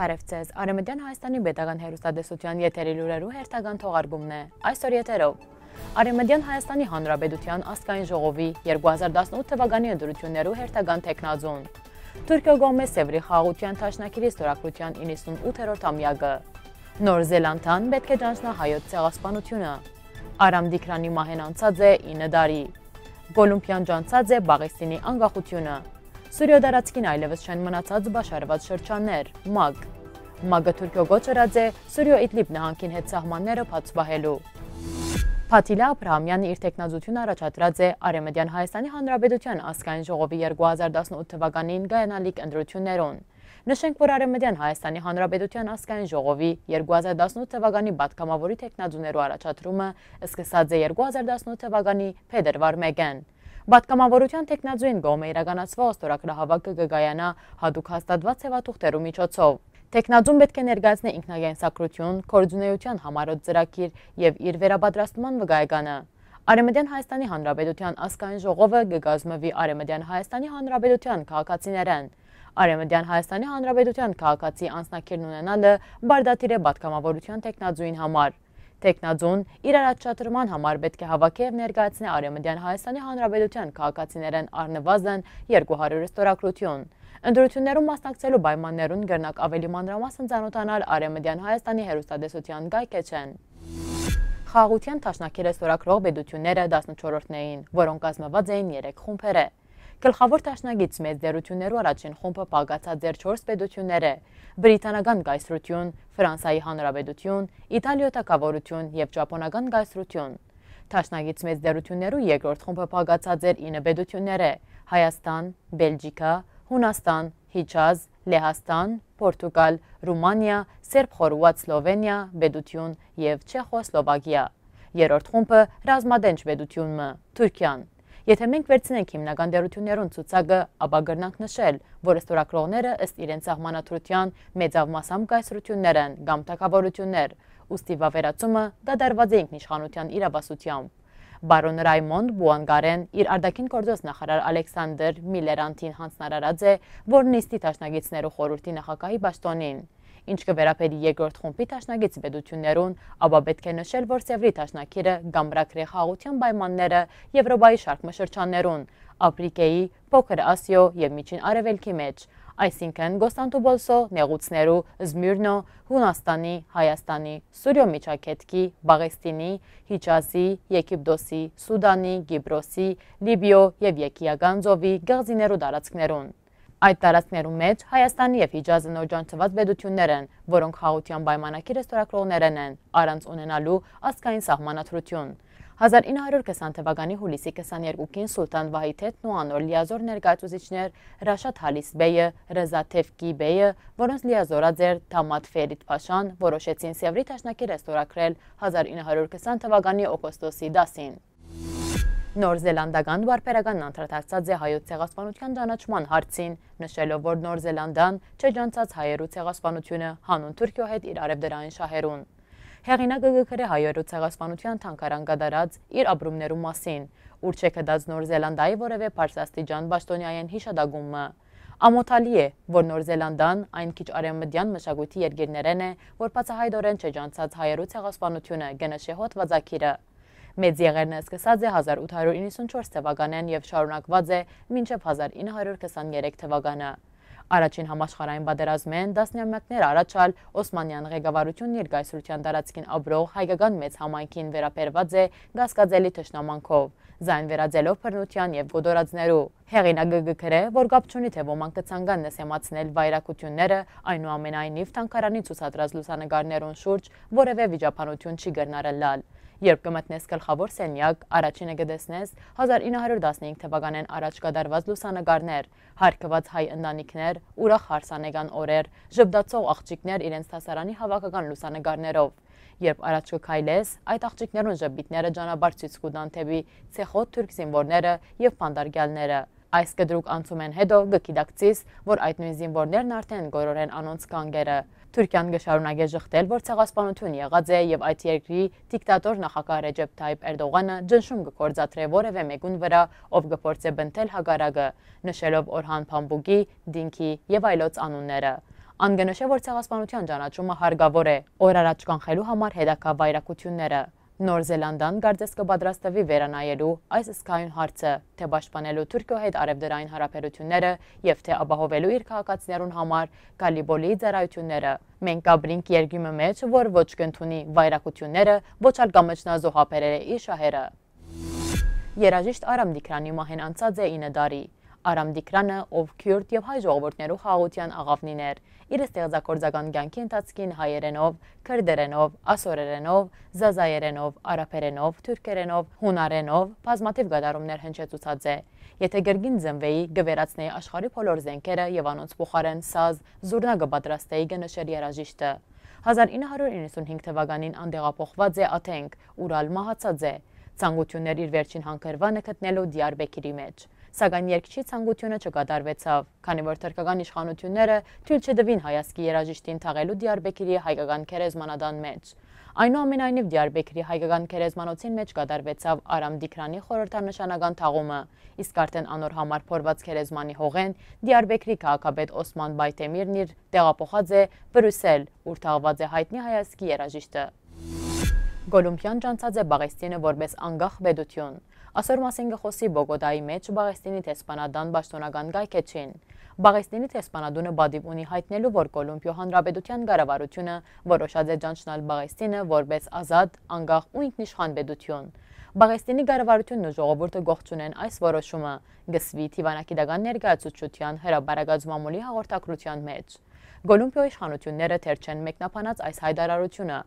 Բարև ձեզ։ Արեմեդյան Հայաստանի Պետական Հերոստատեսության եթերի լուրերու հերթական թողարկումն է։ Այսօր եթերով Արեմեդյան Հայաստանի Հանրապետության Աստկային ժողովի 2018 թվականի ընտրություններու հերթական տեխնազոն։ Թուրքիա գոմե Սևրի խաղաղության ճաշնակիրի ստորագրության 98-րդ ամյակը։ Նոր Զելանդան պետք է ճանչնա հայոց ցեղասպանությունը։ Արամ Դիկրանի մահեն անցած է 9 տարի։ Կոլումբիան ճանցած է Պաղեստինի անկախությունը։ Սուրյոդարածքին այլևս չեն մնացած բաշարված շրջաններ, մագ։ Մագը Թուրքիո Գոչարաձե Սուրյո Իդլիբ նահանգին հետ սահմանները բացվահելու։ Փաթիլա Աբրահամյանը իր տեխնազությունը առաջադրած է Արեմեդյան Հայաստանի Հանրապետության ազգային ժողովի 2018 թվականին գայանալիք ընտրություններուն։ Նշենք, որ Արեմեդյան Հայաստանի Հանրապետության ազգային ժողովի 2018 թվականի պատգամավորի տեխնազուներու առաջադրումը սկսած է 2018 թվականի փետրվար 1-ին։ Պատգամավորության տեխնաձույն կողմը իրականացվող ստորագրահավաքը կգայանա հատուկ հաստատված հեվաթուղթերու միջոցով։ Տեխնաձուն պետք է ներգացնե ինքնագենսակրություն, կորձունեության համարոտ ծրակիր և իր վերաբադրաստման վգայգանը։ Արեմեդյան Հայաստանի Հանրաբեդության ասկային ժողովը գգազմվի Արեմեդյան Հայաստանի Հանրաբեդության կաղաքացիներեն։ Արեմեդյան Հայաստանի Հանրաբեդության կաղաքացի անսնակիրն ունենալը բարդատիր է բատկամավորության տեքնաձույն համար։ Տեխնաձուն իր առաջատրման համար պետք է հավաքի և ներկայացնի Արեմնդյան Հայաստանի Հանրապետության կաղակացիներեն արնվազն 200 ստորակրություն։ Ընդրություններում մասնակցելու բայմաններուն գրնակ ավելի մանրամասն ծանոթանալ Արեմնդյան Հայաստանի հերուստադեսության գայք է չեն։ Խաղաղության թաշնակել է ստորակրող բեդությունները 14-րդն էին, որոնք ազնված էին երեկ խումբերը։ Գլխավոր դաշնագից մեծ դերություններու առաջին խումբը պագացած ձեր 4 պետություններ է՝ Բրիտանական գայսրություն, Ֆրանսայի հանրապետություն, Իտալիո թակավորություն եւ Ճապոնական գայսրություն։ Դաշնագից մեծ դերություններու երկրորդ խումբը պագացած ձեր 9 պետություններ է՝ Հայաստան, Բելգիկա, Հունաստան, Հիջազ, Լեհաստան, Պորտուգալ, Ռումանիա, Սերբ-Խորվաթ Սլովենիա, Բեդություն եւ Չեխոսլովակիա։ Երրորդ խումբը ռազմադենչ բեդությունն է՝ Թուրքիան։ Եթե մենք վերցնենք հիմնական դերություններուն ցուցակը, ապա գրնանք նշել, որ ստորագրողները ըստ իրենց սահմանադրության մեծավ մասամբ կայսրություններ են կամ թակավորություններ, ուստի վավերացումը դադարված է ինքնիշխանության իրավասությամբ։ Բարոն Ռայմոնդ Բուանգարեն իր արդակին գործոս նախարար Ալեքսանդր Միլերանտին հանձնարարած է, որ նիստի տաշնագիցներու խորհրդի նախագահի պաշտոնին։ Ինչ կվերաբերի երկրորդ խումբի տաշնագից պետություններուն, ապա պետք է նշել, որ Սևրի տաշնակիրը գամրակրի խաղաղության պայմանները Եվրոպայի շարքմշրջաններուն, Աֆրիկայի, Փոքր Ասիո եւ Միջին Արևելքի մեջ, այսինքն Գոստանտուբոլսո, Նեղուցներու, Զմյուռնո, Հունաստանի, Հայաստանի, Սուրյո միջակետքի, Բաղեստինի, Հիջազի, Եգիպտոսի, Սուդանի, Գիբրոսի, Լիբիո եւ Եկիագանձովի գազիներու տարածքներուն։ Այդ տարածքներու մեջ Հայաստանի եւ Հիջազը նորջանցված բեդություններ են, որոնք խաղության պայմանակիրը ստորագրողներեն են, առանց ունենալու ազգային սահմանադրություն։ 1920 թվականի հուլիսի 22-ին Սուլտան Վահիթեթն ու անոր լիազոր ներկայացուցիչներ Ռաշադ Հալիսբեյը, Ռեզա Թևկի Բեյը, որոնց լիազորաձեր Թամատ Ֆերիդ Փաշան որոշեցին Սևրի տաշնակի ռեստորակրել 1920 թվականի օգոստոսի 10-ին։ Նոր Զելանդական վարպերականն անդրադարձած է հայոց ցեղասպանության ճանաչման հարցին, նշելով, որ Նոր Զելանդան չջանցած հայերու ցեղասպանությունը հանուն Թուրքիո հետ իր արևդրային շահերուն։ Հեղինակը գկրե հայերու ցեղասպանության թանկարան գդարած իր ապրումներու մասին, ուր չէ կդած Նոր Զելանդայի որևէ բարձրաստիճան բաշտոնյային հիշադակումը։ Ամոթալի է, որ Նոր Զելանդան այն քիչ արևմտյան մշակույթի երկիրներն է, որ բացահայտորեն չջանցած հայերու ցեղասպանությունը գնշե հոտ վաճակիրը։ Մեծ եղերն է սկսած է 1894 թվականեն և շարունակված է մինչև 1923 թվականը։ Առաջին համաշխարհային պատերազմը դասնյակներ առաջալ Օսմանյան ղեկավարություն ներկայսրության տարածքին ապրող հայկական մեծ համայնքին վերաբերված է գասկածելի թշնամանքով, զայն վերաձելով բռնության եւ գոդորածներու։ Հեղինակը գկրե, որ գապ չունի թե ոմանք կցանգան նսեմացնել վայրակությունները, այնուամենայնիվ թանկարանի ցուցադրած լուսանկարներուն շուրջ որևէ վիճաբանություն չի գտնարել լալ։ Երբ կմտնես գլխավոր սենյակ, առաջինը կտեսնես 1915 թվականին առաջ կդարված լուսանկարներ, հարկված հայ ընտանիքներ, ուրախ հարսանեկան օրեր, ժպտացող աղջիկներ իրենց հասարանի հավաքական լուսանկարներով։ Երբ առաջ կքայլես, այդ աղջիկներուն ժպիտները ճանապարհ ցույց կտան թեպի ցեխոտ թուրք զինվորները եւ պանդարգյալները։ Այս կդրուկ անցումեն հետո գկիդակցիս, որ այդ նույն զինվորներն արդեն գորորեն անոնց կանգերը։ Թուրքիան գշարունակե ժխտել, որ ցեղասպանություն եղած է եւ այդ երկրի դիկտատոր նախագահ Ռեջեփ Թայիփ Էրդողանը ջնշում կգործատրե որևէ մեկուն վրա, ով կփորձե բնտել հակարակը, նշելով Օրհան Փամբուկի, Դինքի եւ այլոց անունները։ Անգնշե որ ցեղասպանության ճանաչումը հարգավոր է, օր առաջ կանխելու համար հետակա վայրակությունները։ Նոր Զելանդան գարձես կպատրաստվի վերանայելու այս սկայուն հարցը, թե պաշտպանելու Թուրքիո հետ արևդրային հարաբերությունները եւ թե ապահովելու իր քաղաքացիներուն համար Գալիբոլի ծառայությունները։ Մենք կաբրինք երկիմը մեջ, որ ոչ կընդունի վայրակությունները, ոչ ալ կամեջնազոհապերերը իր շահերը։ Երաժիշտ Արամ Դիքրանի մահեն անցած է 9 դարի։ Արամ Դիկրանը, ով քյուրտ եւ հայ ժողովուրդներու խաղաղության աղավնին էր։ Իր ստեղծագործական կյանքի ընթացքին հայերենով, քրդերենով, ասորերենով, զազայերենով, արաբերենով, թուրքերենով, հունարենով բազմաթիվ գդարումներ հնչեցուցած է։ Եթե գրգին ծնվեի, գվերացնեի աշխարհի բոլոր զենքերը եւ անոնց փոխարեն սազ զուրնագը պատրաստեի գնշեր երաժիշտը։ 1995 թվականին անդեղափոխված է Աթենք, Ուրալ Մահացաձե, ցանկություններ իր վերջին հանգրվանը գտնելու Դիարբեկիրի մեջ սակայն երկչի ցանկությունը չկատարվեցավ, քանի որ թրկական իշխանությունները թույլ չդվին հայասկի երաժիշտին թաղելու Դիարբեկիրի հայկական քերեզմանադան մեջ։ Այնուամենայնիվ Դիարբեկրի հայկական քերեզմանոցին մեջ կատարվեցավ Արամ Դիքրանի խորհրդանշանական թաղումը, իսկ արդեն անոր համար փորված քերեզմանի հողեն Դիարբեկրի քաղաքապետ Օսման Բայթեմիրն իր տեղափոխած է Բրյուսել, ուր թաղված է հայտնի հայացքի երաժիշտը։ Գոլումբիան ճանցած է Բաղեստինը որպես անգախ պետություն։ Այսօր մասին գխոսի Բոգոդայի մեջ Բաղեստինի թե Սպանադան պաշտոնական գայքեչին։ Բաղեստինի թե Սպանադունը բադիվ ունի հայտնելու, որ Կոլումբիո հանրապետության գարավարությունը որոշած է ճանչնալ Բաղեստինը որպես ազատ, անգախ ու ինքնիշխան պետություն։ Բաղեստինի գարավարությունն ու ժողովուրդը գողջունեն այս որոշումը գսվի Թիվանագիտական ներկայացուցչության հրաբարագած մամուլի հաղորդակցության մեջ։ Գոլումբիոյի իշխանությունները թերչեն մեկնաբանած այս հայտարարությունը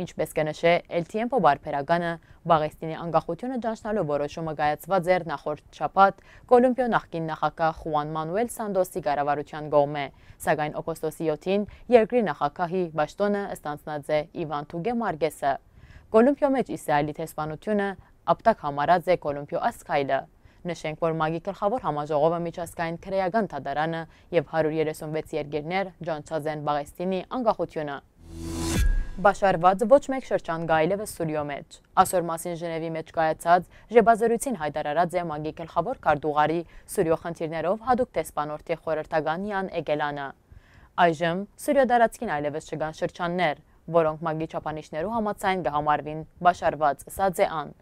Ինչպես կնշե El Tiempo բարբերականը, Պաղեստինի անկախությունը ճանչնալու որոշումը կայացված էր նախորդ շաբաթ Կոլումբիո նախկին նախագահ Խուան Մանուել Սանդոսի կառավարության գողմե, սակայն օգոստոսի 7-ին երկրի նախագահի Բաշտոնը ստանցնած է Իվան Թուգե Մարգեսը։ Կոլումբիո մեջ Իսրայելի տեսփանությունը ապտակ համարած է Կոլումբիո ասկայլը։ Նշենք, որ մագի գլխավոր համաժողովը միջազգային քրեական թադարանը եւ 136 երկիրներ ճանաչած են Պաղեստինի անկախությունը։ Բաշարված ոչ մեկ շրջան գայլևս Սուրյո մեջ։ Այսօր մասին Ժնևի մեջ կայացած ժեբազորություն հայտարարած է մագի գլխավոր կարդուղարի Սուրյո խնդիրներով հadoop տեսփանորդի խորհրդականյան Էգելանը։ Այժմ Սուրյո դարածքին այլևս չգան շրջաններ, որոնք մագի չափանիշներու համաձայն կհամարվին բաշարված, սա ձե ան։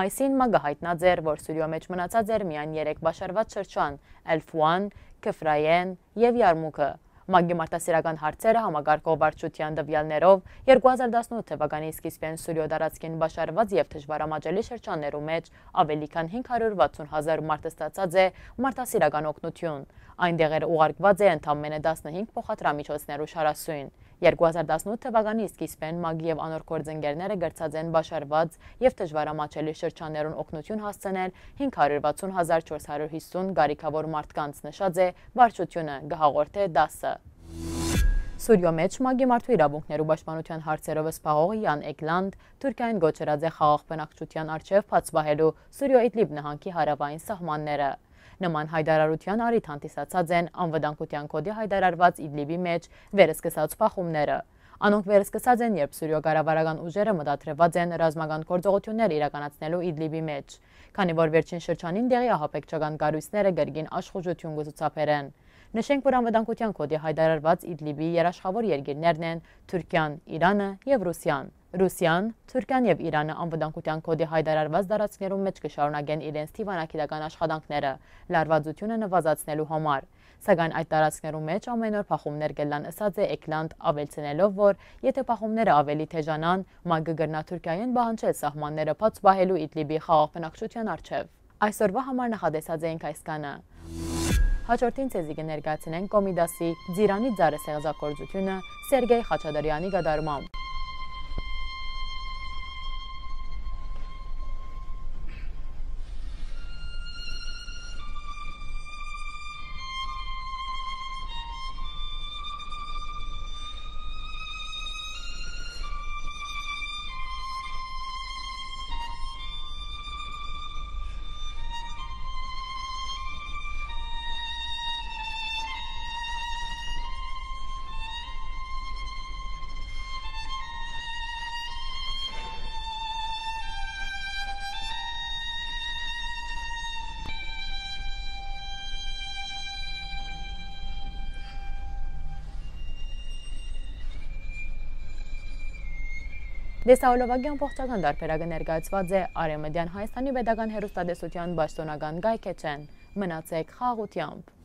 Մայիսին մագը հայտնած էր, որ Սուրյո մեջ մնացած էր միայն 3 բաշարված շրջան՝ Էլֆուան, Քֆրայեն եւ Յարմուկը։ ՄԱԳ-ի մարդասիրական հարցերը համագարկող վարչության դվյալներով 2018 թվականի սկիզբյան Սուրյո տարածքին բաշարված եւ դժվարամաճելի շրջաններու մեջ ավելի քան 560.000 մարդը ստացած է մարդասիրական օգնություն։ Այնտեղ էր ուղարկված է ընդամենը 15 փոխադրամիջոցներու շարասույն։ 2018 թվականի սկիզբեն ՄԱԳ-ի եւ անոր գործընկերները գրծած են բաշարված եւ դժվարամաչելի շրջաններուն օգնություն հասցնել 560450 գարիքավոր մարդկանց նշած է վարչությունը գահաղորդե 10-ը։ Սուրյո մեջ մագի մարդու իրավունքներու պաշտպանության հարցերով սփաղող Յան Էկլանդ Թուրքիային գոչերած է խաղաղ բնակչության արչև բացվահելու Սուրյո Իդլիբ նահանգի հարավային սահմանները։ Նման հայտարարության առիթ հանդիսացած են անվտանգության կոդի հայտարարված Իդլիբի մեջ վերսկսած փախումները։ Անոնք վերսկսած են, երբ Սուրիո կառավարական ուժերը մտադրված են ռազմական գործողություններ իրականացնելու Իդլիբի մեջ, քանի որ վերջին շրջանին դեղի ահապեկչական կառույցները գրգին աշխուժություն գուցուցաբերեն։ Նշենք, որ անվտանգության կոդի հայտարարված Իդլիբի երաշխավոր երկիրներն են Թուրքիան, Իրանը եւ Ռուսիան։ Ռուսիան, Թուրքիան եւ Իրանը անվտանգության կոդի հայտարարված դարացներում մեջ կշարունակեն իրենց թիվանագիտական աշխատանքները լարվածությունը նվազացնելու համար։ Սակայն այդ տարածքներում մեջ ամեն օր փախումներ գելան ըսած է Էկլանդ ավելցնելով, որ եթե փախումները ավելի թեժանան, ՄԱԳ-ը գտնա Թուրքիային բանջել սահմանները բաց պահելու Իդլիբի խաղաղբնակչության արչև։ Այսօրվա համար նախատեսած էինք այս կանը։ Հաջորդին ցեզի կներկայացնենք Կոմիդասի Ձիրանի ծառը սեղզակորձությունը Սերգեյ Խաչադարյանի գդարմամբ։ Դեսաոլովակի ամբողջական դարբերակը ներկայացված է Արեմեդյան Հայաստանի Պետական Հերոստատեսության Պաշտոնական գայքեչեն։ Մնացեք խաղությամբ։